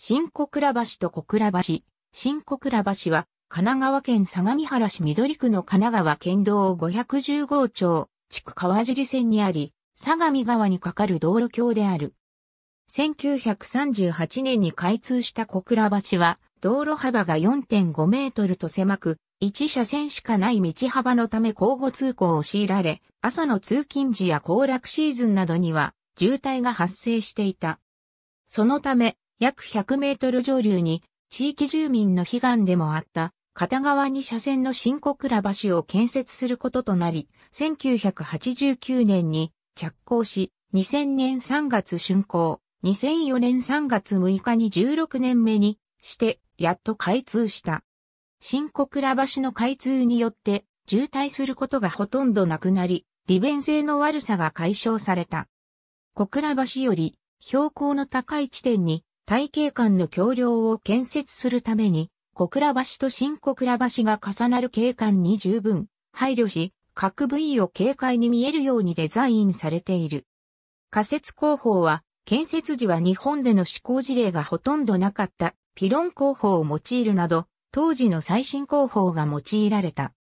新小倉橋と小倉橋。新小倉橋は、神奈川県相模原市緑区の神奈川県道515町、地区川尻線にあり、相模川に架かる道路橋である。1938年に開通した小倉橋は、道路幅が4.5メートルと狭く、一車線しかない道幅のため交互通行を強いられ、朝の通勤時や行楽シーズンなどには、渋滞が発生していた。そのため、約100メートル上流に地域住民の悲願でもあった片側に車線の新小倉橋を建設することとなり、1989年に着工し、2000年3月竣工、2004年3月6日に16年目にしてやっと開通した。新小倉橋の開通によって渋滞することがほとんどなくなり、利便性の悪さが解消された。小倉橋より標高の高い地点に体系間の橋梁を建設するために、小倉橋と新小倉橋が重なる景観に十分配慮し、各部位を軽快に見えるようにデザインされている。仮設工法は、建設時は日本での施行事例がほとんどなかったピロン工法を用いるなど、当時の最新工法が用いられた。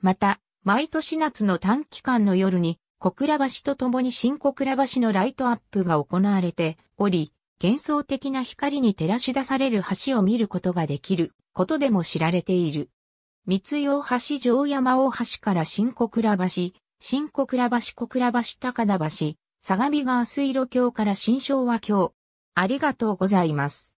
また、毎年夏の短期間の夜に、小倉橋と共に新小倉橋のライトアップが行われており、幻想的な光に照らし出される橋を見ることができることでも知られている。三洋橋城山大橋から新小倉橋、新小倉橋小倉橋高田橋、相模川水路橋から新昭和橋。ありがとうございます。